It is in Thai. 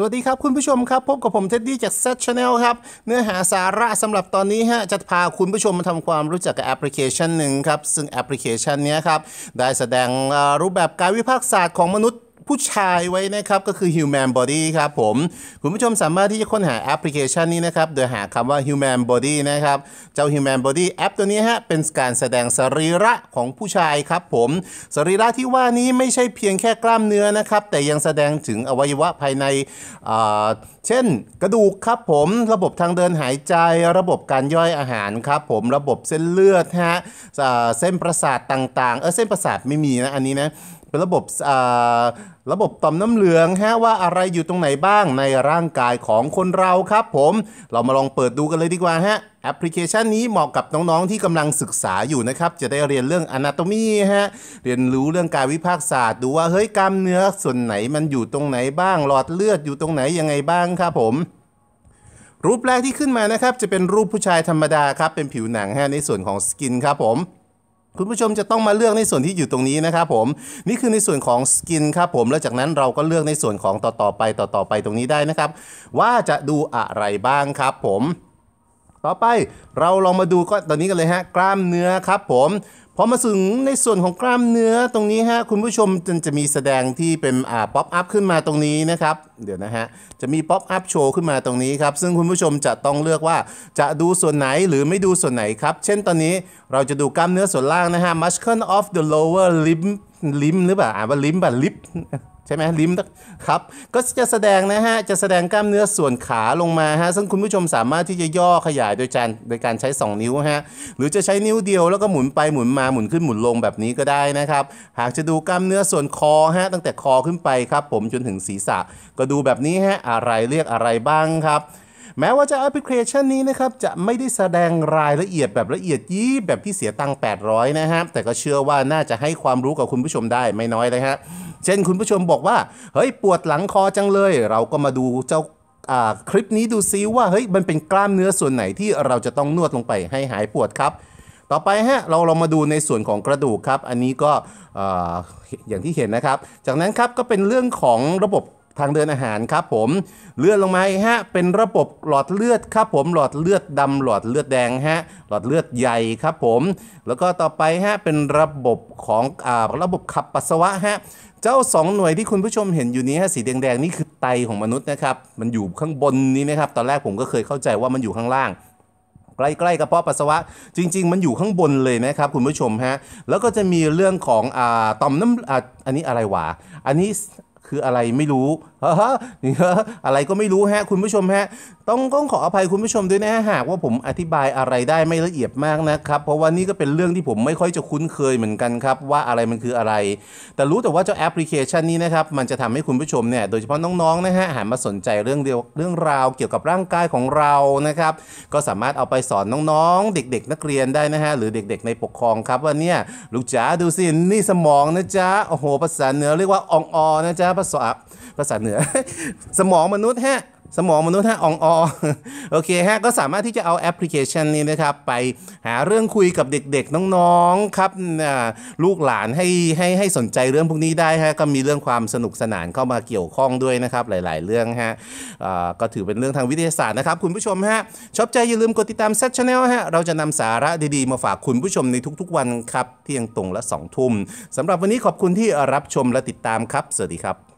สวัสดีครับคุณผู้ชมครับ พบกับผมเท็ดดี้จากเซตชาแนลครับ เนื้อหาสาระสำหรับตอนนี้ฮะจะพาคุณผู้ชมมาทำความรู้จักกับแอปพลิเคชันหนึ่งครับ ซึ่งแอปพลิเคชันนี้ครับ ได้แสดงรูปแบบการวิพากษ์ศาสตร์ของมนุษย์ผู้ชายไว้นะครับ ก็คือ Human Body ครับผม คุณผู้ชมสามารถที่จะค้นหาแอปพลิเคชันนี้นะครับโดยหาคำว่า Human Body นะครับเจ้า Human Body แอปตัวนี้ฮะเป็นการแสดงสรีระของผู้ชายครับผม สรีระที่ว่านี้ไม่ใช่เพียงแค่กล้ามเนื้อนะครับ แต่ยังแสดงถึงอวัยวะภายใน เช่นกระดูกครับผมระบบทางเดินหายใจ ระบบการย่อยอาหารครับ ผมระบบเส้นเลือดฮะเส้นประสาทต่าง ๆเออเส้นประสาทไม่มีนะอันนี้นะเป็นระบบระบบต่อมน้ำเหลือง ฮะ ว่าอะไรอยู่ตรงไหนบ้าง ในร่างกายของคนเราครับผม เรามาลองเปิดดูกันเลยดีกว่าฮะแอปพลิเคชันนี้เหมาะกับน้องๆที่กำลังศึกษาอยู่นะครับ จะได้เรียนเรื่อง anatomy ฮะ เรียนรู้เรื่องกายวิภาคศาสตร์ ดูว่า เฮ้ยกล้ามเนื้อ ส่วนไหนมันอยู่ตรงไหนบ้าง หลอดเลือดอยู่ตรงไหนยังไงบ้างครับผม รูปแรกที่ขึ้นมานะครับจะเป็นรูปผู้ชายธรรมดาครับ เป็นผิวหนัง ฮะ ในส่วนของสกินครับผมคุณผู้ชมจะต้องมาเลือกในส่วนที่อยู่ตรงนี้นะครับ ผมนี่คือในส่วนของสกินครับผมแล้วจากนั้นเราก็เลือกในส่วนของต่อ ๆ ไปต่อๆไปตรงนี้ได้นะครับ ว่าจะดูอะไรบ้างครับผม ต่อไปเราลองมาดูก็ตอนนี้กันเลยฮะกล้ามเนื้อครับ ผมพอมาถึงในส่วนของกล้ามเนื้อตรงนี้ฮะคุณผู้ชมจะจะมีแสดงที่เป็นอ่าป๊อปอัพขึ้นมาตรงนี้นะครับเดี๋ยวนะฮะจะมีป๊อปอัพโชว์ขึ้นมาตรงนี้ครับซึ่งคุณผู้ชมจะต้องเลือกว่า จะดูส่วนไหนหรือไม่ดูส่วนไหนครับเช่นตอนนี้เราจะดูกล้ามเนื้อส่วนล่างนะฮะ muscle of the lower limb limb หรือเปล่าอ่านว่า limb ป่ะ lip ใช่ไหมลิ้มครับ ก็จะแสดงนะฮะจะแสดงกล้ามเนื้อส่วนขาลงมาฮะซึ่งคุณผู้ชมสามารถที่จะย่อขยายโดยการโดยการใช้ 2 นิ้วฮะหรือจะใช้นิ้วเดียวแล้วก็หมุนไปหมุนมาหมุนขึ้นหมุนลงแบบนี้ก็ได้นะครับ หากจะดูกล้ามเนื้อส่วนคอฮะตั้งแต่คอขึ้นไปครับ ผมจนถึงศีรษะ ก็ดูแบบนี้ฮะอะไรเรียกอะไรบ้างครับแม้ว่าจะแอปพลิเคชันนี้นะครับจะไม่ได้แสดงรายละเอียดแบบละเอียดยิบแบบที่เสียตังค์ 800 นะฮะแต่ก็เชื่อว่าน่าจะให้ความรู้กับคุณผู้ชมได้ไม่น้อยเลยฮะเช่นคุณผู้ชมบอกว่าเฮ้ยปวดหลังคอจังเลยเราก็มาดูเจ้าคลิปนี้ดูซิว่าเฮ้ยมันเป็นกล้ามเนื้อส่วนไหนที่เราจะต้องนวดลงไปให้หายปวดครับ ต่อไปฮะเราลองมาดูในส่วนของกระดูกครับอันนี้ก็อย่างที่เห็นนะครับ จากนั้นครับก็เป็นเรื่องของระบบทางเดินอาหารครับผมเลือดลงมาฮะเป็นระบบหลอดเลือดครับผมหลอดเลือดดำหลอดเลือดแดงฮะหลอดเลือดใหญ่ครับผม แล้วก็ต่อไปฮะเป็นระบบของอ่าระบบขับปัสสาวะฮะเจ้า 2 หน่วยที่คุณผู้ชมเห็นอยู่นี้ฮะสีแดงๆนี่คือไตของมนุษย์นะครับมันอยู่ข้างบนนี้นะครับ ตอนแรกผมก็เคยเข้าใจว่ามันอยู่ข้างล่าง ใกล้ๆกระเพาะปัสสาวะจริง ๆ มันอยู่ข้างบนเลยนะครับคุณผู้ชมฮะแล้วก็จะมีเรื่องของอต่อมน้ำออันนี้อะไรวะอันนี้คืออะไรไม่รู้ อะไรก็ไม่รู้ฮะ คุณผู้ชมฮะต้องต้องขออภัยคุณผู้ชมด้วยนะหากว่าผมอธิบายอะไรได้ไม่ละเอียดมากนะครับเพราะว่านี่ก็เป็นเรื่องที่ผมไม่ค่อยจะคุ้นเคยเหมือนกันครับ ว่าอะไรมันคืออะไร แต่รู้แต่ว่า เจ้าแอปพลิเคชันนี้นะครับมันจะทำให้คุณผู้ชมเนี่ย โดยเฉพาะน้องๆนะฮะหันมาสนใจเรื่องเดียวเรื่องราวเกี่ยวกับร่างกายของเรานะครับ ก็สามารถเอาไปสอนน้องๆ เด็ก ๆ นักเรียนได้นะฮะหรือเด็ก ๆ ในปกครองครับว่าเนี่ย ลูกจ๋าดูสินี่สมองนะจ๊ะโอ้โหภาษาเหนือเรียกว่าอองอนะจ๊ะภาษาภาษาเหนือ สมองมนุษย์ฮะสมองมนุษย์ฮะอ่องอโอเค ฮะ ก็สามารถที่จะเอาแอปพลิเคชันนี้นะครับ ไปหาเรื่องคุยกับเด็กๆ น้องๆ ครับลูกหลานให้ให้ให้สนใจเรื่องพวกนี้ได้ฮะ ก็มีเรื่องความสนุกสนานเข้ามาเกี่ยวข้องด้วยนะครับหลายๆเรื่องฮะก็ถือเป็นเรื่องทางวิทยาศาสตร์นะครับ คุณผู้ชมฮะ ชอบใจอย่าลืมกดติดตามเซตชาแนลฮะ เราจะนำสาระดีๆมาฝากคุณผู้ชมในทุก ๆ วันครับ เที่ยงตรงและ2ทุ่มสำหรับวันนี้ขอบคุณที่รับชมและติดตามครับสวัสดีครับ